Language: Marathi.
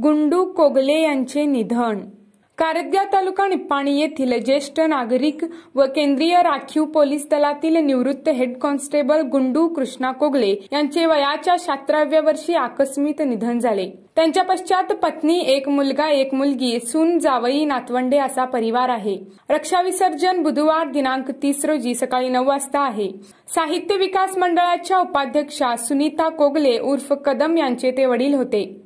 गुंडू कोगले यांचे निधन कारद्या तालुका निप्पाणी येथील ज्येष्ठ नागरिक व केंद्रीय राखीव पोलीस दलातील निवृत्त हेड कॉन्स्टेबल गुंडू कृष्णा कोगले यांचे वयाच्या शात्राव्या वर्षी आकस्मित निधन झाले त्यांच्या पश्चात पत्नी एक मुलगा एक मुलगी सुन जावई नातवंडे असा परिवार आहे रक्षा विसर्जन बुधवार दिनांक तीस रोजी सकाळी नऊ वाजता आहे साहित्य विकास मंडळाच्या उपाध्यक्षा सुनीता कोगले उर्फ कदम यांचे ते वडील होते